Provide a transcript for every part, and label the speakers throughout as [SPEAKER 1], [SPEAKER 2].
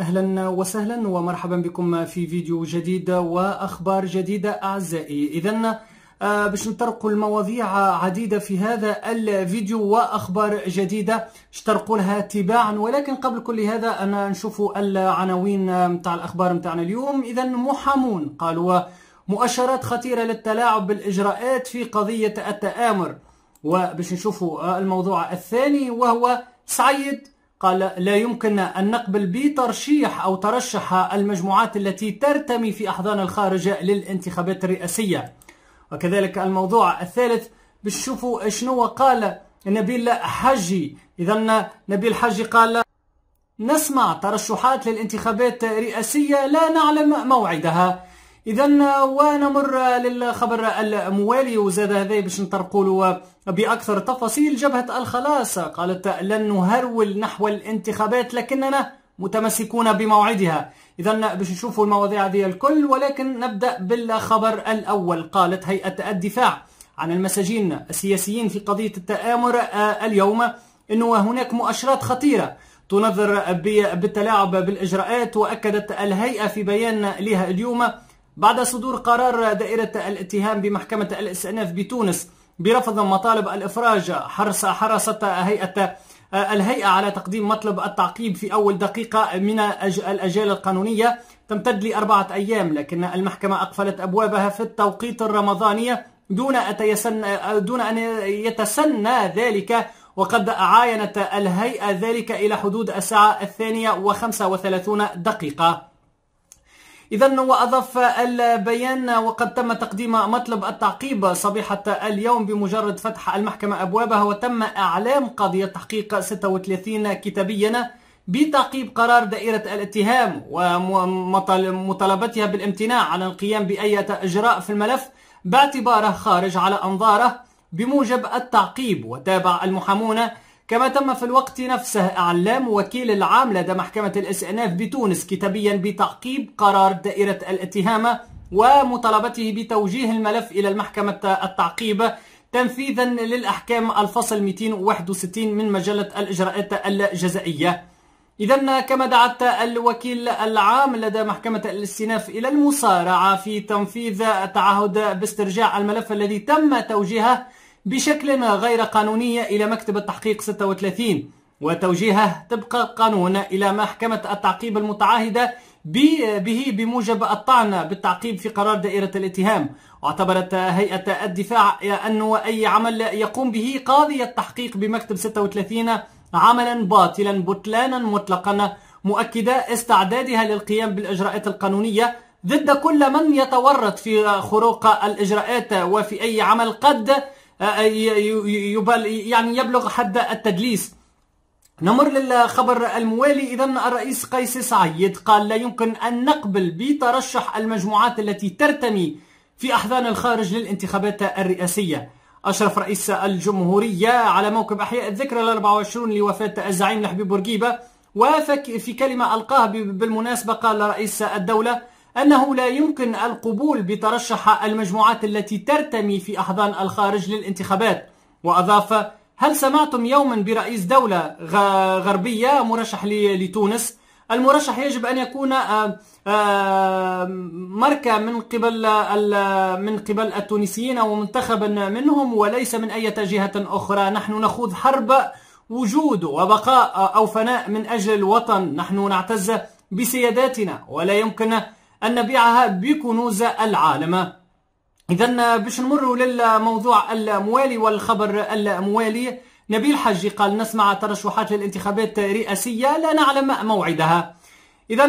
[SPEAKER 1] اهلا وسهلا ومرحبا بكم في فيديو جديد واخبار جديده اعزائي اذا آه، باش نطرقوا المواضيع عديدة في هذا الفيديو وأخبار جديدة اشترقوا لها تباعا ولكن قبل كل هذا أنا نشوف العناوين نتاع آه، الأخبار نتاعنا اليوم إذا محامون قالوا مؤشرات خطيرة للتلاعب بالإجراءات في قضية التآمر وباش نشوفوا آه، الموضوع الثاني وهو سعيد قال لا يمكن أن نقبل بترشيح أو ترشح المجموعات التي ترتمي في أحضان الخارج للانتخابات الرئاسية وكذلك الموضوع الثالث بشوفوا شنو قال نبيل حجي إذا نبيل حجي قال نسمع ترشحات للانتخابات الرئاسية لا نعلم موعدها اذا ونمر للخبر الموالي وزاد هذا باش نطرقوا له باكثر تفاصيل جبهه الخلاص قالت لن نهرول نحو الانتخابات لكننا متمسكون بموعدها اذا باش نشوفوا المواضيع هذه الكل ولكن نبدا بالخبر الاول قالت هيئه الدفاع عن المساجين السياسيين في قضيه التآمر آه، اليوم انه هناك مؤشرات خطيره تنظر بالتلاعب بالاجراءات واكدت الهيئه في بيان لها اليوم بعد صدور قرار دائرة الاتهام بمحكمة الاستئناف بتونس برفض مطالب الإفراج حرص حرصت هيئة الهيئة على تقديم مطلب التعقيب في أول دقيقة من الأجال القانونية تمتد لأربعة أيام لكن المحكمة أقفلت أبوابها في التوقيت الرمضانية دون أتيسن دون أن يتسنى ذلك وقد عاينت الهيئة ذلك إلى حدود الساعة الثانية وخمسة وثلاثون دقيقة إذا وأضاف البيان وقد تم تقديم مطلب التعقيب صبيحة اليوم بمجرد فتح المحكمة أبوابها وتم إعلام قضية تحقيق 36 كتابيا بتعقيب قرار دائرة الاتهام ومطالبتها بالامتناع عن القيام بأي إجراء في الملف باعتباره خارج على أنظاره بموجب التعقيب وتابع المحامون كما تم في الوقت نفسه إعلام وكيل العام لدى محكمة الاس ان اف بتونس كتابيا بتعقيب قرار دائرة الاتهامة ومطالبته بتوجيه الملف إلى المحكمة التعقيب تنفيذا للأحكام الفصل 261 من مجلة الإجراءات الجزائية إذا كما دعت الوكيل العام لدى محكمة الاستئناف إلى المصارعه في تنفيذ تعهد باسترجاع الملف الذي تم توجيهه بشكل غير قانوني إلى مكتب التحقيق 36 وتوجيهه طبق قانون إلى محكمة التعقيب المتعاهدة به بموجب الطعن بالتعقيب في قرار دائرة الاتهام واعتبرت هيئة الدفاع أنه أي عمل يقوم به قاضي التحقيق بمكتب 36 عملا باطلا بطلانا مطلقا مؤكدة استعدادها للقيام بالإجراءات القانونية ضد كل من يتورط في خروق الإجراءات وفي أي عمل قد آه، آه، يعني يبلغ حد التدليس نمر للخبر الموالي إذا الرئيس قيس سعيد قال لا يمكن أن نقبل بترشح المجموعات التي ترتمي في أحضان الخارج للانتخابات الرئاسية أشرف رئيس الجمهورية على موكب أحياء الذكرى ال 24 لوفاة الزعيم لحبيب بورقيبة وفي كلمة القاها بالمناسبة قال رئيس الدولة أنه لا يمكن القبول بترشح المجموعات التي ترتمي في أحضان الخارج للانتخابات وأضاف هل سمعتم يوما برئيس دولة غربية مرشح لتونس المرشح يجب أن يكون آه، آه، مركة من قبل من قبل التونسيين ومنتخبا منهم وليس من أي جهة أخرى نحن نخوض حرب وجود وبقاء أو فناء من أجل الوطن نحن نعتز بسياداتنا ولا يمكن أن نبيعها بكنوز العالم إذا باش نمروا للموضوع الموالي والخبر الموالي نبيل حجي قال نسمع ترشحات للانتخابات الرئاسية لا نعلم موعدها إذا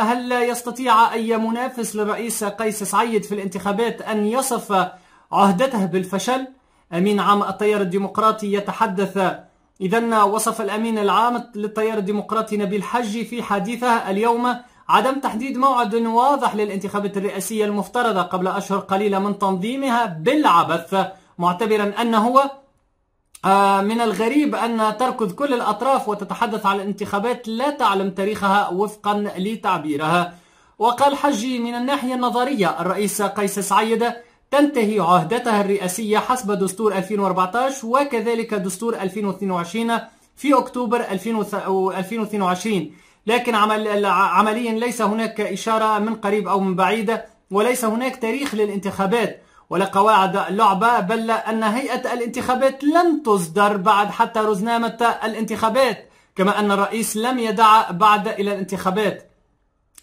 [SPEAKER 1] هل يستطيع أي منافس للرئيس قيس سعيد في الانتخابات أن يصف عهدته بالفشل؟ أمين عام التيار الديمقراطي يتحدث إذا وصف الأمين العام للتيار الديمقراطي نبيل حجي في حديثه اليوم عدم تحديد موعد واضح للانتخابات الرئاسية المفترضة قبل أشهر قليلة من تنظيمها بالعبث معتبرا أنه آه، من الغريب أن تركض كل الأطراف وتتحدث عن الانتخابات لا تعلم تاريخها وفقا لتعبيرها وقال حجي من الناحية النظرية الرئيس قيس سعيد تنتهي عهدتها الرئاسية حسب دستور 2014 وكذلك دستور 2022 في أكتوبر 2022 لكن عمل عمليا ليس هناك إشارة من قريب أو من بعيدة وليس هناك تاريخ للانتخابات ولا قواعد لعبة بل أن هيئة الانتخابات لم تصدر بعد حتى رزنامة الانتخابات كما أن الرئيس لم يدع بعد إلى الانتخابات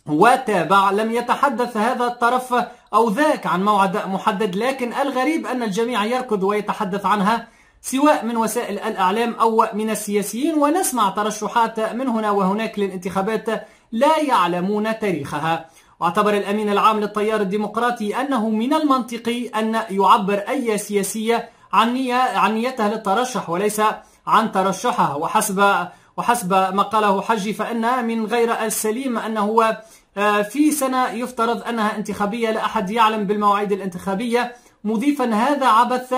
[SPEAKER 1] وتابع لم يتحدث هذا الطرف أو ذاك عن موعد محدد لكن الغريب أن الجميع يركض ويتحدث عنها سواء من وسائل الأعلام أو من السياسيين ونسمع ترشحات من هنا وهناك للانتخابات لا يعلمون تاريخها واعتبر الأمين العام للتيار الديمقراطي أنه من المنطقي أن يعبر أي سياسية عن, نية عن نيتها للترشح وليس عن ترشحها وحسب وحسب ما قاله حجي فإن من غير السليم أنه هو آه، في سنة يفترض أنها انتخابية لا أحد يعلم بالمواعيد الانتخابية مضيفا هذا عبث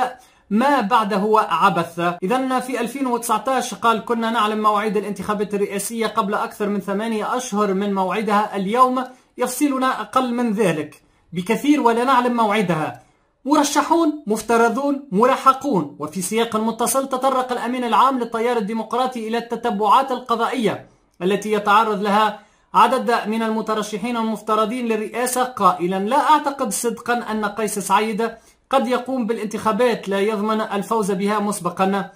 [SPEAKER 1] ما بعده عبث إذا في 2019 قال كنا نعلم مواعيد الانتخابات الرئاسية قبل أكثر من ثمانية أشهر من موعدها اليوم يفصلنا أقل من ذلك بكثير ولا نعلم موعدها مرشحون مفترضون ملاحقون وفي سياق متصل تطرق الأمين العام للتيار الديمقراطي إلى التتبعات القضائية التي يتعرض لها عدد من المترشحين المفترضين للرئاسة قائلا لا أعتقد صدقا أن قيس سعيد قد يقوم بالانتخابات لا يضمن الفوز بها مسبقا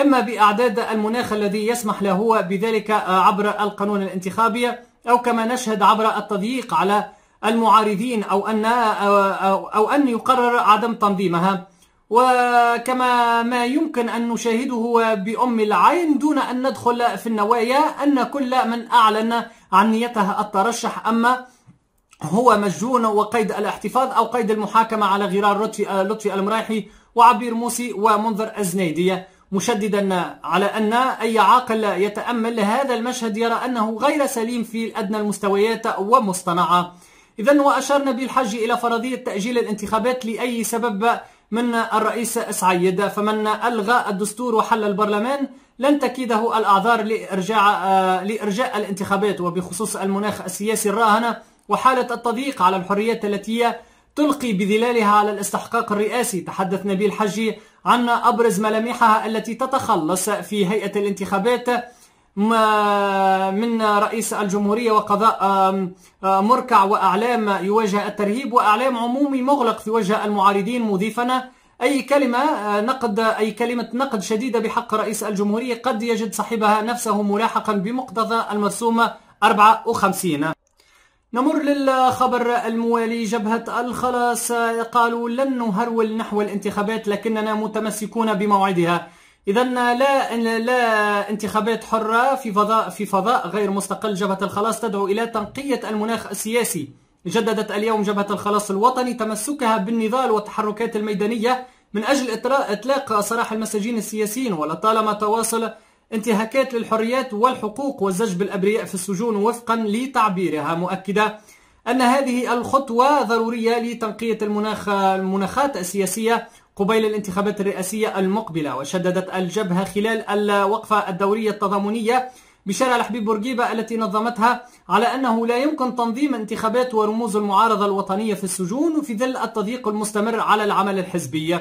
[SPEAKER 1] إما بأعداد المناخ الذي يسمح له بذلك عبر القانون الانتخابي أو كما نشهد عبر التضييق على المعارضين أو أن أو أن يقرر عدم تنظيمها وكما ما يمكن أن نشاهده بأم العين دون أن ندخل في النوايا أن كل من أعلن عن نيته الترشح أما هو مسجون وقيد الاحتفاظ أو قيد المحاكمة على غرار لطفي, آه، لطفي المرايحي وعبير موسي ومنذر الزنيديه مشددا على أن أي عاقل يتأمل هذا المشهد يرى أنه غير سليم في أدنى المستويات ومصطنعة إذا وأشرنا بالحج إلى فرضية تأجيل الانتخابات لأي سبب من الرئيس سعيد فمن ألغى الدستور وحل البرلمان لن تكيده الأعذار لإرجاع, آه، لإرجاء الانتخابات وبخصوص المناخ السياسي الراهن وحالة التضييق على الحريات التي هي تلقي بظلالها على الاستحقاق الرئاسي تحدث نبيل حجي عن أبرز ملامحها التي تتخلص في هيئة الانتخابات من رئيس الجمهورية وقضاء مركع وأعلام يواجه الترهيب وأعلام عمومي مغلق في وجه المعارضين مضيفا أي كلمة نقد أي كلمة نقد شديدة بحق رئيس الجمهورية قد يجد صاحبها نفسه ملاحقا بمقتضى المرسومة 54 نمر للخبر الموالي جبهة الخلاص قالوا لن نهرول نحو الانتخابات لكننا متمسكون بموعدها إذا لا لا انتخابات حرة في فضاء في فضاء غير مستقل جبهة الخلاص تدعو إلى تنقية المناخ السياسي جددت اليوم جبهة الخلاص الوطني تمسكها بالنضال والتحركات الميدانية من أجل إطلاق سراح المساجين السياسيين ولطالما تواصل انتهاكات للحريات والحقوق والزج بالأبرياء في السجون وفقا لتعبيرها مؤكدة أن هذه الخطوة ضرورية لتنقية المناخ المناخات السياسية قبيل الانتخابات الرئاسية المقبلة وشددت الجبهة خلال الوقفة الدورية التضامنية بشارع الحبيب بورقيبة التي نظمتها على أنه لا يمكن تنظيم انتخابات ورموز المعارضة الوطنية في السجون في ظل التضييق المستمر على العمل الحزبي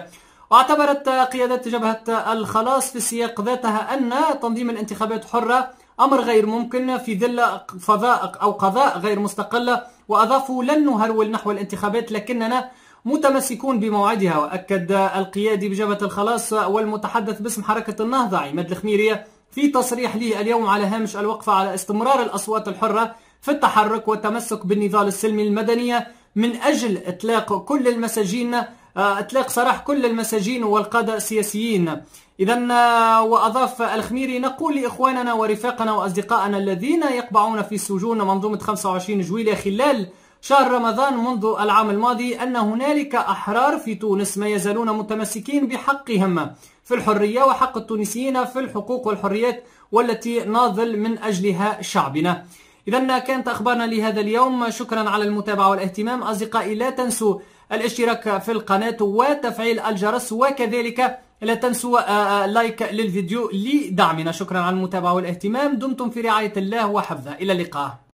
[SPEAKER 1] واعتبرت قيادة جبهة الخلاص في السياق ذاتها أن تنظيم الانتخابات حرة أمر غير ممكن في ظل فضاء أو قضاء غير مستقلة وأضافوا لن نهرول نحو الانتخابات لكننا متمسكون بموعدها وأكد القيادي بجبهة الخلاص والمتحدث باسم حركة النهضة عماد الخميرية في تصريح لي اليوم على هامش الوقفة على استمرار الأصوات الحرة في التحرك والتمسك بالنضال السلمي المدنية من أجل إطلاق كل المساجين اطلاق آه، سراح كل المساجين والقادة السياسيين إذا آه، وأضاف الخميري نقول لإخواننا ورفاقنا وأصدقائنا الذين يقبعون في سجون منظومة 25 جويلية خلال شهر رمضان منذ العام الماضي أن هنالك أحرار في تونس ما يزالون متمسكين بحقهم في الحرية وحق التونسيين في الحقوق والحريات والتي ناضل من أجلها شعبنا إذا كانت أخبارنا لهذا اليوم شكرا على المتابعة والاهتمام أصدقائي لا تنسوا الاشتراك في القناة وتفعيل الجرس وكذلك لا تنسوا لايك آه، آه، للفيديو لدعمنا شكرا على المتابعة والاهتمام دمتم في رعاية الله وحفظه إلى اللقاء